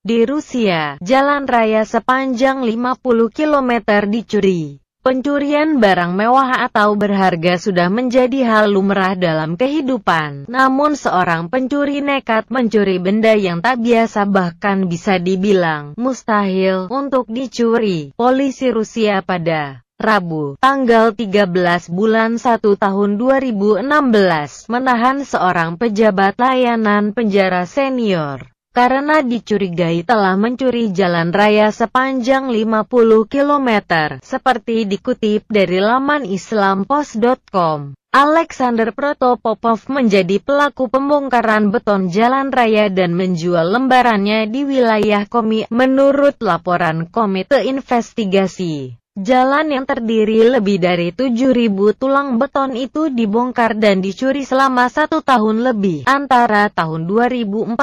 Di Rusia, jalan raya sepanjang 50 km dicuri. Pencurian barang mewah atau berharga sudah menjadi hal lumrah dalam kehidupan. Namun seorang pencuri nekat mencuri benda yang tak biasa bahkan bisa dibilang mustahil untuk dicuri. Polisi Rusia pada Rabu, tanggal 13 bulan 1 tahun 2016, menahan seorang pejabat layanan penjara senior karena dicurigai telah mencuri jalan raya sepanjang 50 km, seperti dikutip dari laman islampos.com. Alexander Protopopov menjadi pelaku pembongkaran beton jalan raya dan menjual lembarannya di wilayah Komi, menurut laporan Komite Investigasi. Jalan yang terdiri lebih dari 7.000 tulang beton itu dibongkar dan dicuri selama satu tahun lebih, antara tahun 2014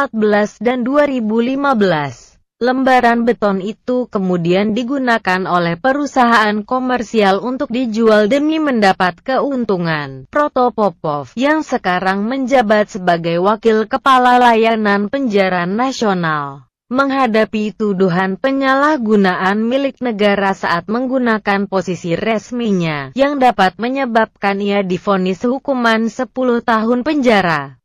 dan 2015. Lembaran beton itu kemudian digunakan oleh perusahaan komersial untuk dijual demi mendapat keuntungan. Proto Popov, yang sekarang menjabat sebagai Wakil Kepala Layanan Penjara Nasional, menghadapi tuduhan penyalahgunaan milik negara saat menggunakan posisi resminya, yang dapat menyebabkan ia divonis hukuman 10 tahun penjara.